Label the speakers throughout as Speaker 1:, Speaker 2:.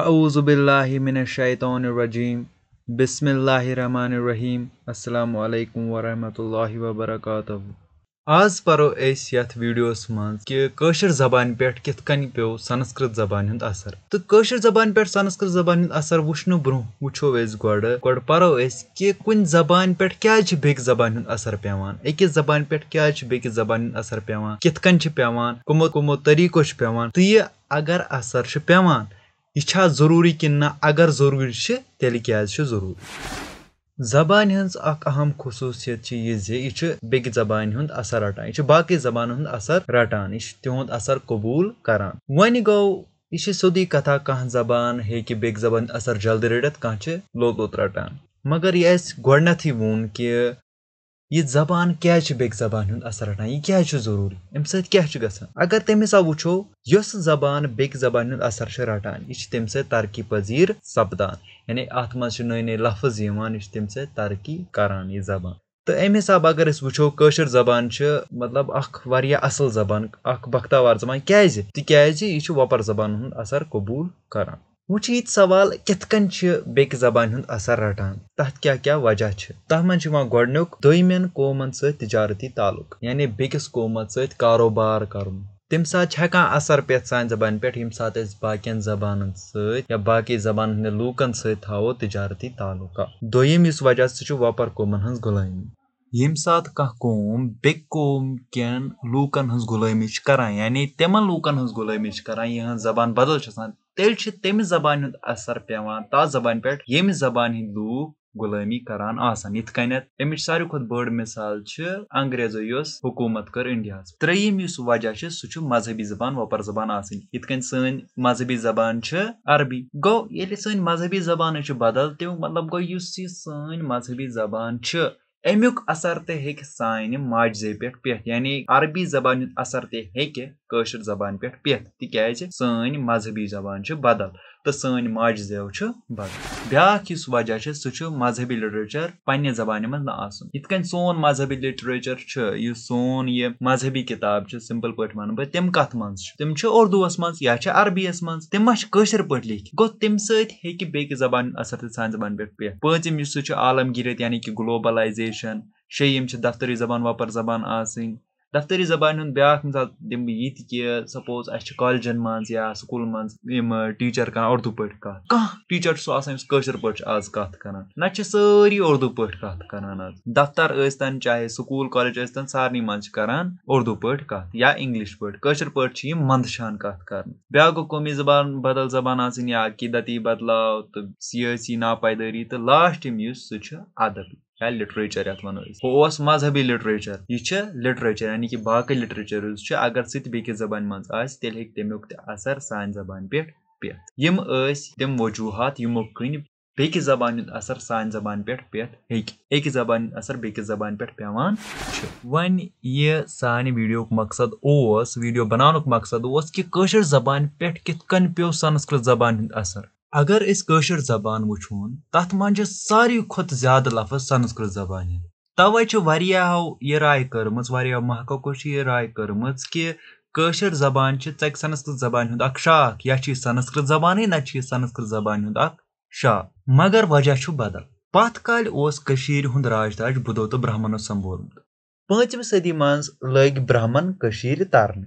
Speaker 1: اعوذ باللہ من الشیطان الرجیم بسم اللہ الرحمن الرحیم السلام علیکم ورحمۃ اللہ وبرکاتہ آز پارو ایک یت ویڈیوس میں کہ کشر زبان پہ کین پو سسکرت زبان ہیں اثر تو کاشر زبان پہ سنسکرت زبان اثر وچھن برہ ورو کہ کن زبان پیہ کیا زبان ہید اثر پيان ايک زبان پیر كيا زبان اثر پیں کت کن پیم کم طریق پیں تو اگر اثر پ یہِ چھا ضروٗری ضروٗری کِنہٕ نہ اگر چھِ یہ ضروری کن نگر ضروری سے تھیل کی ضروری زبان ہہم خصوصیت کی یہ زکہ زبان ہند اثر رٹان یہ باقی زبان ہند اثر رٹان یہ تہد اثر گوٚو یہِ چھِ سیٚودُے كتا کانٛہہ زبان ہیٚکہِ بیٚکہِ زبانہِ اثر جلدی رٔٹِتھ کانٛہہ چھِ لوٚت لوٚت رَٹان مگر یہِ اَسہِ اہس ووٚن کہِ یہ زبان بیٚکہِ زبانہِ ہُنٛد اثر رٹان اَمہِ سۭتۍ ام چھُ گژھان اگر تمہ وٕچھو یۄس زبان بیٚکہِ زبانہِ ہُنٛد اثر چھِ رٹان چھِ تَمہِ سۭتۍ ترقی پذیٖر سپدان یعنی اَتھ منٛز چھِ نٔے نٔے لفظ یِوان یہِ چھِ تَمہِ سۭتۍ ترقی کران یہِ زبان تہٕ اَمہِ حساب اگر أسۍ وٕچھو کٲشِر زبان چھِ مطلب واریاہ اَصٕل زبان بختاوار زبان یہِ کی وۄپَر زبانن ہُنٛد اثر قبوٗل کران ییٚتہِ سوال کِتھ کٔنۍ چھِ بیٚکہِ زبانہِ ہُنٛد اثر رٹان تک کیا وجہ چھِ منٛز چھُ یِوان گۄڈنیُک دوٚیمٮ۪ن دونوں سۭتۍ تجارتی تعلق یعنی بیٚکِس سۭتۍ کاروبار بیس ساتہٕ چھِ ہٮ۪کان اثر پٮ۪تھ سانہِ زبانہِ پٮ۪ٹھ ییٚمہِ ساتہٕ أسۍ باقی زبان سۭتۍ یا باقٕے باقی زبان لوکن ساؤ تجارتی سُہ چھُ س قووم ہٕنٛز غلٲمی ییٚمہِ ساتہٕ کانٛہہ قوم بیٚکہِ قوم کٮ۪ن قومی ہٕنٛز غُلٲمی چھِ کار یعنی ہٕنٛز غُلٲمی چھِ غلمی کرن زبان بدل چھِ چھِ آسان تیٚلہِ تمہیں زبانہِ ہُنٛد اثر پیٚوان زبانہِ پٮ۪ٹھ ییٚمہِ زبانہِ ہند لوٗکھ غلمی کران آسان یِتھ اَمِچ ساروی کھۄتہٕ بٔڑ مِثال چھِ انگریزو یۄس حکوٗمت کٔر اِنڈیاہَس تریم یُس وجہ چھُ سُہ چھُ مذہبی زبان وپر زبان آسٕنۍ یِتھ کٔنۍ سٲنۍ مذہبی زبان چھِ عربی گوٚو ییٚلہِ سٲنۍ مذہبی زبانٕے چھِ بدل تَمیُک مطلب گوٚو یُس یہِ سٲنۍ مذہبی زبان چھِ امی اثر تک سان پٮ۪ٹھ پٮ۪تھ یعنی عربی زبانہِ زبان اثر زبانہِ پٮ۪ٹھ پٮ۪تھ تِکیازِ سٲنۍ مذہبی زبان چھِ بدل تہٕ سٲنۍ ماجہِ زیو زو بدل بیاکھ یُس وجہ چھُ سُہ چھُ مذہبی لِٹریچر پننہِ زبانہِ منٛز پہ آسُن یِتھ کٔنۍ سون مذہبی لِٹریچر چھُ یُس سون یہِ مذہبی کِتاب چھِ چھِ چھِ سِمپٕل پٲٹھۍ وَنہٕ بہٕ تِم تِم کَتھ منٛز منٛز اردوٗوَس یا کتاب سمپل پہ وجہ اردوس مجھے عربیس مز تم ماشر پا ل گو تم سیک زبان اثر پٮ۪ٹھ پٮ۪تھ پٲنٛژِم یُس سُہ چھُ گیریت یعنی کہِ گلوبلایزیشن شیٚیِم چھِ دفتری زبان وۄپَر زبان آسٕنۍ دفتری زبانہِ ہُنٛد بیٛاکھ مِثال دِمہٕ بہٕ یہِ تہِ کہِ سَپوز اَسہِ چھِ کالجَن منٛز منٛز یا سکوٗلَن یِم ٹیٖچَر کَران اُردو پٲٹھۍ کَتھ کانٛہہ ٹیٖچَر چھُ سُہ آسان یُس کٲشِر پٲٹھۍ چھُ آز کَتھ کَران نَتہٕ چھِ سٲری اُردو پٲٹھۍ کَتھ کَران كران دفتر ثن چاہے سکوٗل کالیج سکول سارنٕے منٛز چھِ کَران اُردو پٲٹھۍ کَتھ یا پٲٹھۍ پٲٹھۍ کٲشِر چھِ یِم پہشر کَتھ کَران بیٛاکھ گوٚو قومی زبان بدل زبان آسٕنۍ آیا قدتی بدلو تو سیاسی ناپائداری تو لاسٹ چھُ ادب یا لِٹریچر أسۍ ہُہ اوس مذہبی لِٹریچر یہِ چھِ لِٹریچر یعنی کہِ باقٕے لِٹریچٲرٕز چھِ اگر سُہ تہِ بیٚکِس زبانہِ منٛز آسہِ تیٚلہِ ہیٚکہِ تیک تہِ اثر سانہِ زبانہِ پٮ۪ٹھ پٮ۪تھ یِم ٲسۍ تِم وجوٗہات یِمو ہمو بیٚکِس زبانہِ ہُنٛد اثر سانہِ زبانہِ پٮ۪ٹھ پٮ۪تھ ہیٚکہِ أکِس زبانہِ ہُنٛد اثر بیٚکِس زبانہِ پٮ۪ٹھ زبان چھُ وۄنۍ یہِ سانہِ ویٖڈیوُک مقصد اوس ویٖڈیو بناونُک مقصد اوس کہِ کٲشِر زبانہِ پٮ۪ٹھ کِتھ کٔنۍ پی سنسکرت زبانہِ ہُنٛد اثر اگر أسۍ کٲشِر زبان وٕچھون تَتھ منٛز چھِ ساروی کھۄتہٕ زیادٕ لفظ سنسکرت زبانہِ تَوَے چھِ واریاہو یہِ راے کٔرمٕژ واریاہو محققو چھِ یہِ راے کٔرمٕژ کہِ کٲشِر زبان چھِ ژَکہِ سنسکرت زبانہِ ہُنٛد ہو شاخ یا چھِ یہِ سنسکرت زبانٕے نَتہٕ چھِ یہِ سنسکرت زبانہِ ہُنٛد ہو شاخ مگر وجہ چھُ بدل پَتھ کالہِ اوس کٔشیٖرِ ہُنٛد راج داج بُدو تہٕ برٛہمنو سمبولمُت پٲنٛژمہِ صٔدی منٛز لٔگۍ برٛہمن کٔشیٖرِ ترنے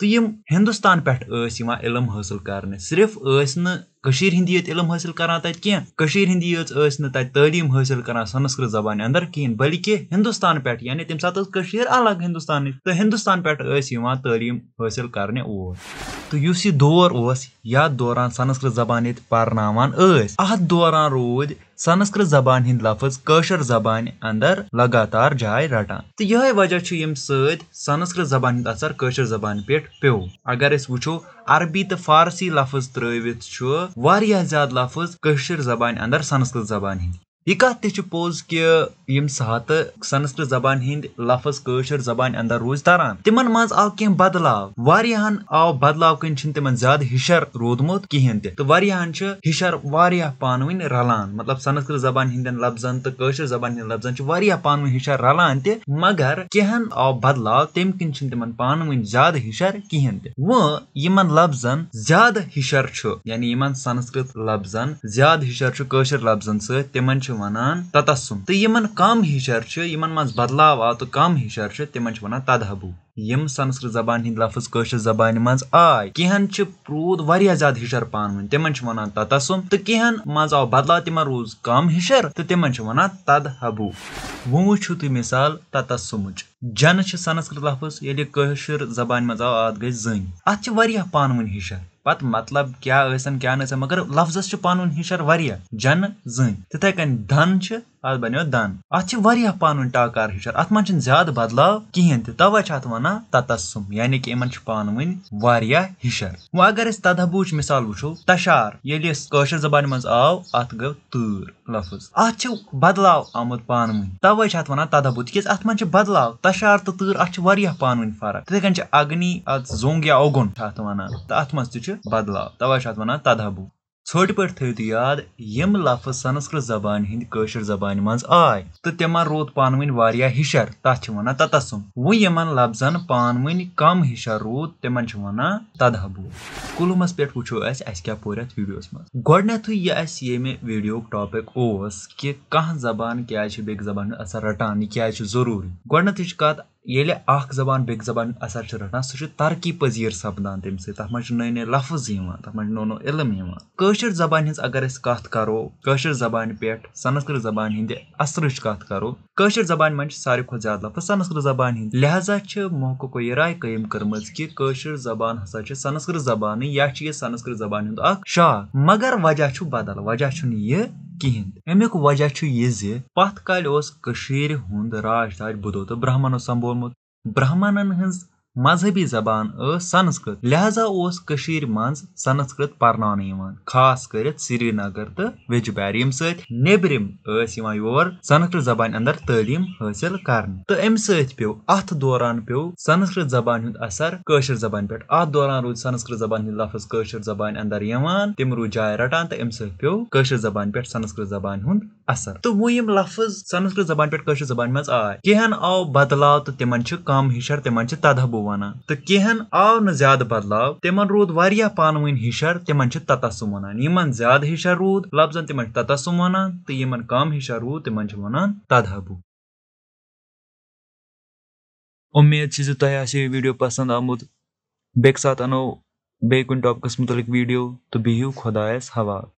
Speaker 1: تہٕ یِم ہِندُستان پٮ۪ٹھ ٲسۍ یِوان علم حاصل کرنے صرف یس ہِنٛدی یٲتۍ علم حٲصِل تَتہِ کینٛہہ حاصل کری ہندی یت نا تعت تعلیم حاصل کر سنسکرت زبان اندر پٮ۪ٹھ یعنی ہندوستان ساتہٕ ٲس کٔشیٖر الگ ہِندُستانٕچ تہٕ ہِندُستان پٮ۪ٹھ ٲسۍ یِوان تعلیٖم حٲصِل کرنے اور تہٕ یُس یہِ دور اوس یتھ دوران سنسکرت زبان ییٚتہِ پرناوان ٲسۍ اتھ دوران روٗدۍ سنسکرت زبانہِ زبان لفظ کٲشر زبانہِ انٛدر لگاتار جاے رٹان تہٕ یہ وجہ چھُ ییٚمہِ سۭتۍ سنسکرت زبانہِ ہُنٛد اثر کٲشر زبانہِ پٮ۪ٹھ پو اگر أسۍ وٕچھو عربی تہٕ فارسی لفظ ترٲوِتھ چھُ واریاہ زیادٕ لفظ کٲشر زبانہِ انٛدر سنسکرت زبانہِ ہو یہِ کَتھ تہِ چھِ پوٚز کہِ یِم ساتہٕ سنسکرت زبانہِ ہِنٛدۍ لفظ شر زبان اندر روز تران منٛز آو کل بدلاو واریاہن آو بدلاو کِنۍ چھِنہٕ تِمن زیادٕ ہِشر روٗدمُت بدل تہِ تہٕ واریاہن چھِ ہِشر واریاہ پانہٕ ؤنۍ رلان مطلب سنسکرت زبانہِ ہِنٛدٮ۪ن لفظن تہٕ کٲشِر زبانہِ ہِنٛدٮ۪ن لفظن چھِ واریاہ پانہٕ ؤنۍ ہِشر رلان تہِ مگر کن آو بدلاو تمہِ کِنۍ چھِنہٕ تِمن پانہٕ ؤنۍ زیادٕ ہِشر پانی تہِ وۄنۍ یِمن لفظن زیادٕ ہِشر چھُ یعنی یِمن سنسکرت لفظن زیادٕ ہِشر چھُ کٲشِر لفظن سۭتۍ تِمن چھِ تسم تو ہمن کم چھِ یعنی منٛز بدلو آو تو کم چھِ تمن چھِ تد ہبو یِم سنسکرت زبان ہِنٛدۍ لفظ کٲشِر منٛز آے چھِ روٗد واریاہ زیادٕ ہِشر پانہٕ ؤنۍ ہیشر چھِ ورنہ تدسم تہٕ کنہن منٛز آو بدل تمہ روز کم ہیشر چھِ تمہ تد ہبو وٕچھِو تُہۍ مِثال تتسمچ جن چھِ سنسکرت لفظ ییٚلہِ کٲشِر منٛز آو زبان گٔے زٔنۍ گئی چھِ واریاہ پانہٕ ؤنۍ ہِشر پتہٕ مطلب کیاہ کیاہ نہٕ کیا مگر لفظس چھُ پنُن ہِشر واریاہ جنہٕ زٔنۍ تِتھٕے کٔنۍ دن چھِ ات بے دند اتنا پانی ورن ٹاکار منٛز زیادٕ بدلاو کِہینۍ تہِ کہین چھِ ات وَنان تسم یعنی کہِ یِمن پانہٕ ؤنۍ کہ ان پانی ورنہ أسۍ تدہبوچ مثال وچو تشار اَتھ گوٚو تۭر لفظ اَتھ بدلاو آمُت پانہٕ ؤنۍ اتنا بدلو آمت پانوی توائے ودہبو تازہ ات منتو تشار اَتھ چھِ واریاہ پانہٕ ؤنۍ فرق تِتھٕے کٔنۍ تھی اگنی زنگ یا اوٚگُن چھِ اَتھ اَتھ وَنان تہٕ منٛز تہِ من بدلاو بدلاؤ چھِ اَتھ وَنان تدہبو پٲٹھۍ تھٲیِو تُہۍ یاد یِم لفظ سنسکرت زبانہِ زبانہِ کٲشِر منٛز آے زبان ہندر زبان مز آئی تو تمہ رود پان تنان تتسم پانہٕ ؤنۍ کم ہِشر روٗد تِمن چھِ وَنان تدہبوٗ کُلمس پٮ۪ٹھ وٕچھو کیاہ پوٚر یتھ ویٖڈیوس منٛز تدہ یہِ کلوس ییٚمہِ ویٖڈیوُک ٹاپِک اوس کہِ کانٛہہ زبان کیازِ چھِ بیٚکہِ زبانہِ ہُنٛد اثر رٹان یہِ کیازِ چھُ ضروٗری یہ چھِ کتھ ییٚلہِ اکھ زبان بیٚکہِ زبان اثر رٹان سۭتۍ تَتھ منٛز چھِ نٔے نٔے لفظ یِوان تَتھ منٛز چھِ نوٚو نوٚو علم یِوان کٲشِر زبانہِ ہِنٛز اگر أسۍ کَتھ کات کروشر زبان پہ سنسکرت کٲشِر زبانہِ منٛز چھِ ساروی کھۄتہٕ زیادٕ لفظ سنسکرت ہِنٛدۍ ہند چھِ موحق یہِ راے قٲیِم کٔرمٕژ کہِ کٲشِر زبان ہساج چھِ سنسکرت زبانٕے یا چھِ یہِ سنسکرت ہُنٛد ہند شاخ مگر وجہ چھُ بدل وجہ چھُنہٕ یہِ اَمیُک وجہ چھُ یہِ زِ پَتھ کالہِ اوس کٔشیٖرِ ہُنٛد راج تاج بدھو تہٕ برہمنوں سمبولمُت برہمن ہٕنٛز مذہبی زبان ٲس سنسکرت لہذا اوس کٔشیٖرِ منٛز سنسکرت پرناونہٕ یِوان خاص کٔرِتھ سرینگر تہٕ ویٚجبیارِ ییٚمہِ سۭتۍ نیٚبرِم ٲسۍ یِوان یور سنسکرت زبانہِ اندر تعلیٖم حٲصِل کرنہٕ تہٕ امہِ سۭتۍ پیٚو اتھ دوران پیٚو سنسکرت زبانہِ ہُنٛد اثر کٲشِر زبانہِ پٮ۪ٹھ اتھ دوران روٗدۍ سنسکرت زبانہِ ہٕنٛدۍ لفظ کٲشِر زبانہِ اندر یِوان تِم روٗدۍ جاے رٹان تہٕ امہِ سۭتۍ پیٚو کٲشِر زبانہِ پٮ۪ٹھ سنسکرت زبانہِ ہُنٛد اثر لفظ سنسکرت زبان پہ زبان آئے کن آو بدل تو تمہ کم تدہبو تمہب و کن آو نادہ بدل تم رود والیا پانی ورنر تمہس منان زیادہ حشر رود لفظ تمہ تتسم و کم حشر رود تم ودہب امید تیوہ ویڈیو پسند آمد بی سات ان بیکس متعلق ویڈیو تو بہو حوال